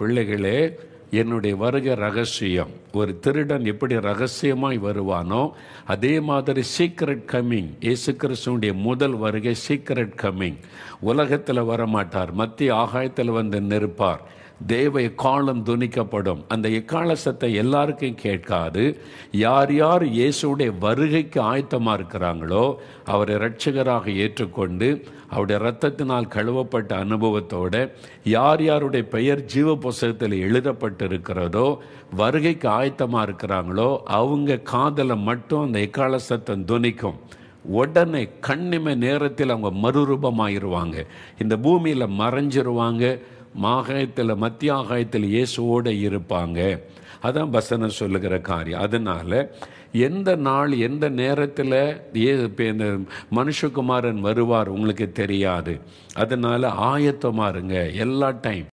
பிள்ளைகளே என்னுடைய வருக ரகசியம் ஒரு திருடன் எப்படி ரகசியமாய் வருவானோ அதே மாதிரி சீக்ரெட் கம்மிங் ஏசு கிறிஸ்துவனுடைய முதல் வருகை சீக்ரெட் கம்மிங் உலகத்தில் வரமாட்டார் மத்திய ஆகாயத்தில் வந்து நிற்பார் தேவ எக்காலம் துணிக்கப்படும் அந்த எக்கால சத்தை எல்லாருக்கும் கேட்காது யார் யார் இயேசுடைய வருகைக்கு ஆயத்தமாக இருக்கிறாங்களோ அவரை இரட்சகராக ஏற்றுக்கொண்டு அவருடைய ரத்தத்தினால் கழுவப்பட்ட அனுபவத்தோடு யார் யாருடைய பெயர் ஜீவ புஸ்தகத்தில் எழுதப்பட்டு இருக்கிறதோ வருகைக்கு ஆயத்தமாக இருக்கிறாங்களோ அவங்க காதலை மட்டும் அந்த எக்கால சத்தம் துணிக்கும் உடனே கண்ணிமை நேரத்தில் அவங்க மறுரூபமாயிருவாங்க இந்த பூமியில் மறைஞ்சிருவாங்க மாகாயத்தில் மத்திய ஆகாயத்தில் இயேசுவோடு இருப்பாங்க அதான் பசனம் சொல்லுகிற காரியம் அதனால் எந்த நாள் எந்த நேரத்தில் ஏ இந்த மனுஷகுமாரன் வருவார் உங்களுக்கு தெரியாது அதனால் ஆயத்தமாக இருங்க எல்லா டைம்